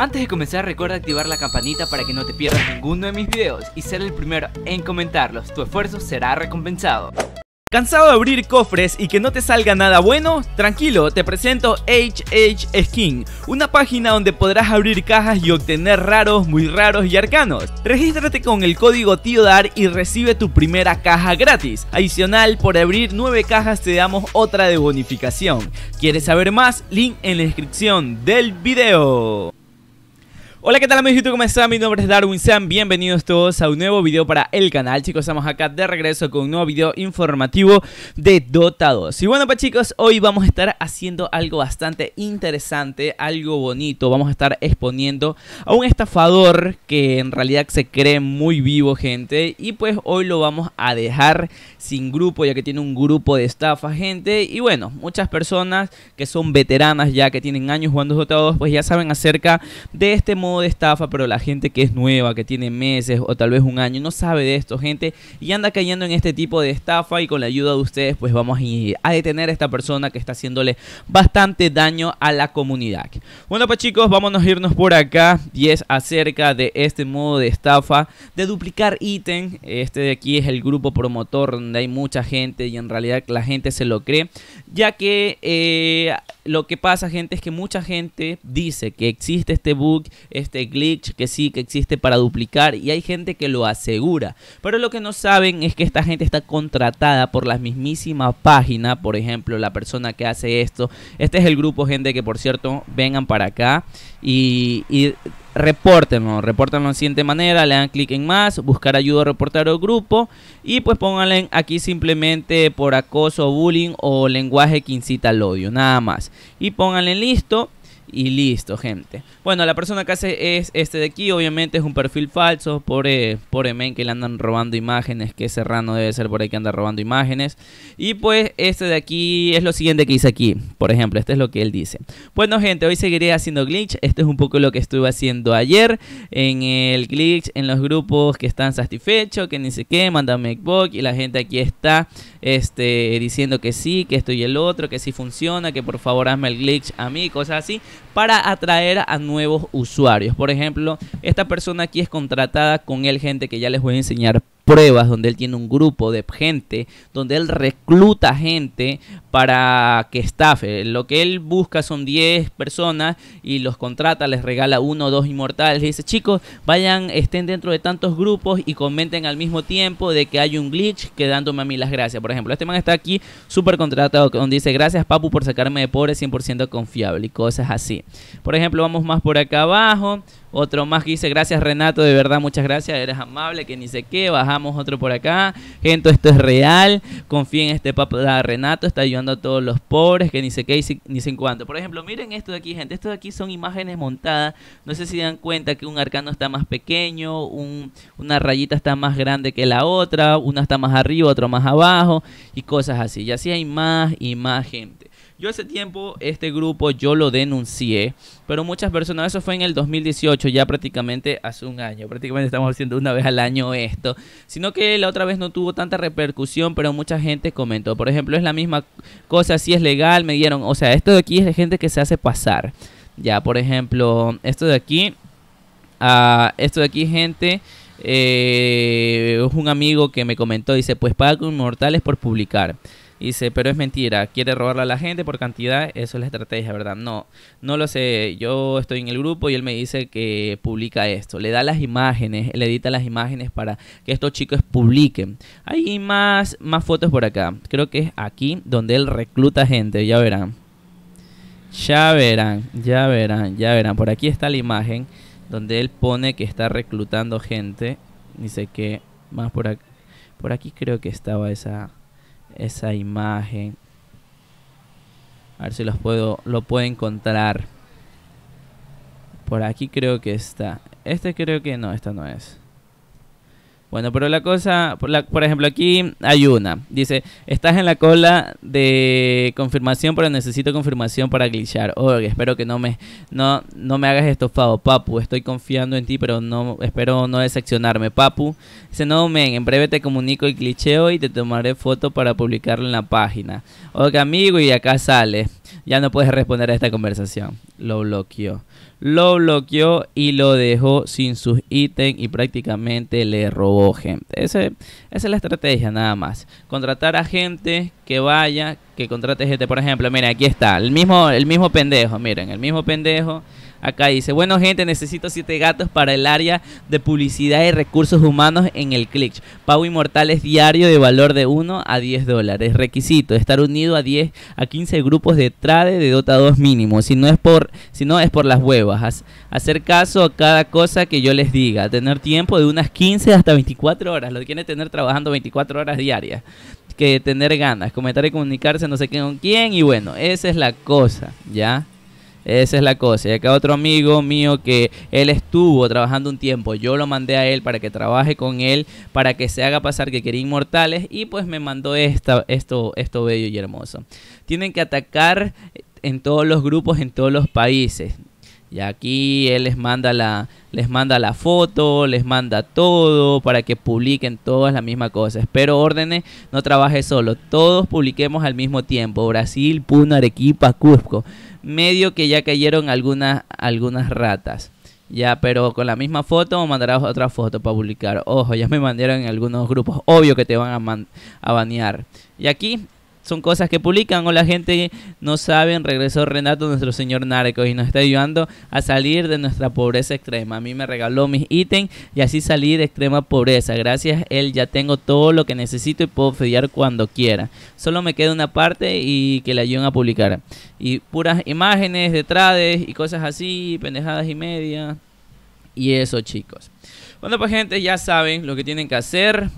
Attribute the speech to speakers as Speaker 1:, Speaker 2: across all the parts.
Speaker 1: Antes de comenzar recuerda activar la campanita para que no te pierdas ninguno de mis videos y ser el primero en comentarlos, tu esfuerzo será recompensado. ¿Cansado de abrir cofres y que no te salga nada bueno? Tranquilo, te presento HH Skin, una página donde podrás abrir cajas y obtener raros, muy raros y arcanos. Regístrate con el código TIODAR y recibe tu primera caja gratis. Adicional, por abrir 9 cajas te damos otra de bonificación. ¿Quieres saber más? Link en la descripción del video. Hola, ¿qué tal amigos YouTube? ¿Cómo están? Mi nombre es Darwin Sam, bienvenidos todos a un nuevo video para el canal Chicos, estamos acá de regreso con un nuevo video informativo de Dota 2 Y bueno pues chicos, hoy vamos a estar haciendo algo bastante interesante, algo bonito Vamos a estar exponiendo a un estafador que en realidad se cree muy vivo gente Y pues hoy lo vamos a dejar sin grupo ya que tiene un grupo de estafa gente Y bueno, muchas personas que son veteranas ya que tienen años jugando Dota 2 pues ya saben acerca de este modo de estafa, pero la gente que es nueva, que tiene meses o tal vez un año, no sabe de esto, gente, y anda cayendo en este tipo de estafa y con la ayuda de ustedes, pues vamos a detener a esta persona que está haciéndole bastante daño a la comunidad. Bueno, pues chicos, vámonos a irnos por acá y es acerca de este modo de estafa, de duplicar ítem. Este de aquí es el grupo promotor donde hay mucha gente y en realidad la gente se lo cree, ya que eh, lo que pasa, gente, es que mucha gente dice que existe este bug este glitch que sí que existe para duplicar y hay gente que lo asegura. Pero lo que no saben es que esta gente está contratada por la mismísima página, por ejemplo, la persona que hace esto. Este es el grupo gente que por cierto vengan para acá y, y repórtenlo, repórtenlo la siguiente manera, le dan clic en más, buscar ayuda a reportar al grupo y pues pónganle aquí simplemente por acoso, bullying o lenguaje que incita al odio, nada más. Y pónganle listo y listo, gente. Bueno, la persona que hace es este de aquí. Obviamente es un perfil falso. Pobre, por men que le andan robando imágenes. Que Serrano debe ser por ahí que anda robando imágenes. Y pues este de aquí es lo siguiente que hice aquí. Por ejemplo, este es lo que él dice. Bueno, gente, hoy seguiré haciendo glitch. Este es un poco lo que estuve haciendo ayer. En el glitch, en los grupos que están satisfechos. Que ni sé qué. Mándame Macbook Y la gente aquí está este, diciendo que sí, que estoy y el otro. Que sí funciona. Que por favor hazme el glitch a mí. Cosas así para atraer a nuevos usuarios. Por ejemplo, esta persona aquí es contratada con el gente que ya les voy a enseñar pruebas, donde él tiene un grupo de gente, donde él recluta gente para que estafe. Lo que él busca son 10 personas y los contrata, les regala uno o dos inmortales. y dice, chicos, vayan, estén dentro de tantos grupos y comenten al mismo tiempo de que hay un glitch que dándome a mí las gracias. Por ejemplo, este man está aquí súper contratado donde dice, gracias Papu por sacarme de pobre 100% confiable y cosas así. Por ejemplo, vamos más por acá abajo. Otro más que dice, gracias Renato, de verdad, muchas gracias, eres amable, que ni sé qué, bajamos otro por acá. Gente, esto es real, confíen en este papá Renato, está ayudando a todos los pobres, que ni sé qué, ni sé en cuánto. Por ejemplo, miren esto de aquí, gente, esto de aquí son imágenes montadas, no sé si dan cuenta que un arcano está más pequeño, un, una rayita está más grande que la otra, una está más arriba, otro más abajo, y cosas así. Y así hay más y más gente. Yo hace tiempo este grupo yo lo denuncié, pero muchas personas, eso fue en el 2018, ya prácticamente hace un año, prácticamente estamos haciendo una vez al año esto, sino que la otra vez no tuvo tanta repercusión, pero mucha gente comentó, por ejemplo, es la misma cosa, si es legal, me dieron, o sea, esto de aquí es de gente que se hace pasar, ya, por ejemplo, esto de aquí, ah, esto de aquí gente... Eh, un amigo que me comentó, dice, pues paga con inmortales por publicar dice, pero es mentira, quiere robarle a la gente por cantidad, eso es la estrategia, ¿verdad? No, no lo sé, yo estoy en el grupo y él me dice que publica esto, le da las imágenes, le edita las imágenes para que estos chicos publiquen. Hay más, más fotos por acá, creo que es aquí donde él recluta gente, ya verán. Ya verán, ya verán, ya verán. Por aquí está la imagen donde él pone que está reclutando gente. Dice que más por aquí, por aquí creo que estaba esa esa imagen. A ver si los puedo, lo puedo encontrar. Por aquí creo que está. Este creo que no, esta no es. Bueno, pero la cosa, por, ejemplo, aquí hay una. Dice, estás en la cola de confirmación, pero necesito confirmación para glitchar. Oh, espero que no me, no, no me hagas estofado, papu. Estoy confiando en ti, pero no, espero no decepcionarme, papu. Dice, no, men, en breve te comunico el glitcheo y te tomaré foto para publicarlo en la página. Oye, amigo, y acá sale. Ya no puedes responder a esta conversación. Lo bloqueó lo bloqueó y lo dejó sin sus ítems y prácticamente le robó gente. Ese, esa es la estrategia nada más. Contratar a gente que vaya, que contrate gente. Por ejemplo, miren, aquí está, el mismo, el mismo pendejo, miren, el mismo pendejo Acá dice, bueno gente, necesito siete gatos para el área de publicidad y recursos humanos en el Click. Pago inmortal es diario de valor de 1 a 10 dólares. Requisito, estar unido a 10 a 15 grupos de trade de Dota 2 mínimo. Si no es por, si no es por las huevas. Hacer caso a cada cosa que yo les diga. Tener tiempo de unas 15 hasta 24 horas. Lo tiene tener trabajando 24 horas diarias. Que tener ganas, comentar y comunicarse no sé con quién. Y bueno, esa es la cosa, ¿ya? Esa es la cosa. Y acá otro amigo mío que él estuvo trabajando un tiempo. Yo lo mandé a él para que trabaje con él, para que se haga pasar que quería inmortales. Y pues me mandó esta, esto, esto bello y hermoso. Tienen que atacar en todos los grupos, en todos los países. Y aquí él les manda la, les manda la foto, les manda todo para que publiquen todas las mismas cosas. Pero órdenes, no trabaje solo. Todos publiquemos al mismo tiempo. Brasil, Puno, Arequipa, Cusco. Medio que ya cayeron algunas, algunas ratas. Ya, pero con la misma foto o mandarás otra foto para publicar. Ojo, ya me mandaron en algunos grupos. Obvio que te van a, a banear. Y aquí son cosas que publican o la gente no saben, regresó Renato, nuestro señor narco, y nos está ayudando a salir de nuestra pobreza extrema. A mí me regaló mis ítems y así salí de extrema pobreza. Gracias, él ya tengo todo lo que necesito y puedo fidear cuando quiera. Solo me queda una parte y que la ayuden a publicar. Y puras imágenes de y cosas así, pendejadas y media. Y eso, chicos. Bueno, pues gente, ya saben lo que tienen que hacer.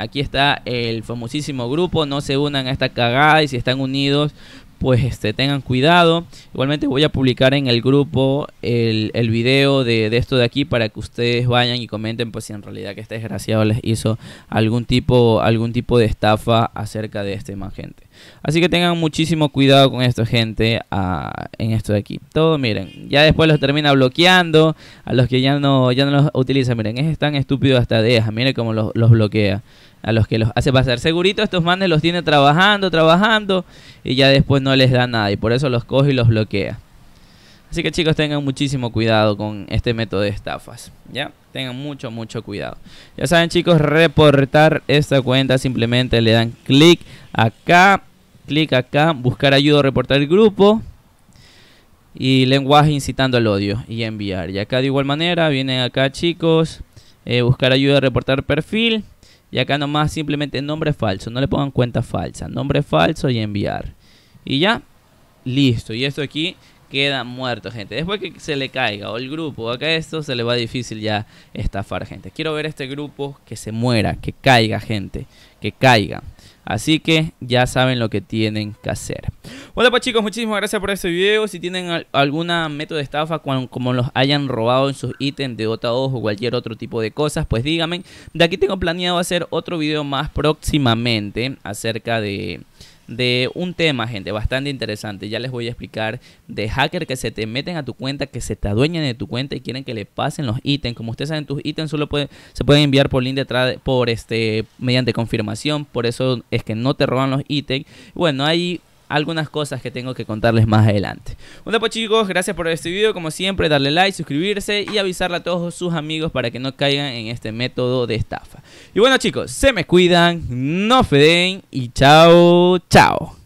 Speaker 1: Aquí está el famosísimo grupo. No se unan a esta cagada y si están unidos, pues este, tengan cuidado. Igualmente voy a publicar en el grupo el, video de, esto de aquí para que ustedes vayan y comenten pues si en realidad que este desgraciado les hizo algún tipo, algún tipo de estafa acerca de este magente. Así que tengan muchísimo cuidado con esto, gente, ah, en esto de aquí. Todo, miren, ya después los termina bloqueando a los que ya no, ya no los utilizan. Miren, es tan estúpido hasta deja, miren cómo los, los bloquea a los que los hace pasar. Segurito estos manes los tiene trabajando, trabajando y ya después no les da nada y por eso los coge y los bloquea. Así que chicos tengan muchísimo cuidado con este método de estafas, ¿ya? Tengan mucho, mucho cuidado. Ya saben chicos, reportar esta cuenta simplemente le dan clic acá clic acá, buscar ayuda a reportar el grupo. Y lenguaje incitando al odio y enviar. Y acá de igual manera, vienen acá chicos, eh, buscar ayuda a reportar perfil. Y acá nomás simplemente nombre falso, no le pongan cuenta falsa. Nombre falso y enviar. Y ya, listo. Y esto aquí queda muerto, gente. Después que se le caiga o el grupo acá esto, se le va difícil ya estafar, gente. Quiero ver este grupo que se muera, que caiga, gente, que caiga. Así que ya saben lo que tienen que hacer. Bueno pues chicos, muchísimas gracias por este video. Si tienen alguna método de estafa como los hayan robado en sus ítems de O2 o cualquier otro tipo de cosas, pues díganme. De aquí tengo planeado hacer otro video más próximamente acerca de de un tema, gente, bastante interesante. Ya les voy a explicar de hackers que se te meten a tu cuenta, que se te adueñan de tu cuenta y quieren que le pasen los ítems. Como ustedes saben, tus ítems solo se pueden enviar por link detrás por este mediante confirmación, por eso es que no te roban los ítems. Bueno, hay algunas cosas que tengo que contarles más adelante. Bueno pues chicos, gracias por ver este video, como siempre darle like, suscribirse y avisarle a todos sus amigos para que no caigan en este método de estafa. Y bueno chicos, se me cuidan, no feden y chao, chao.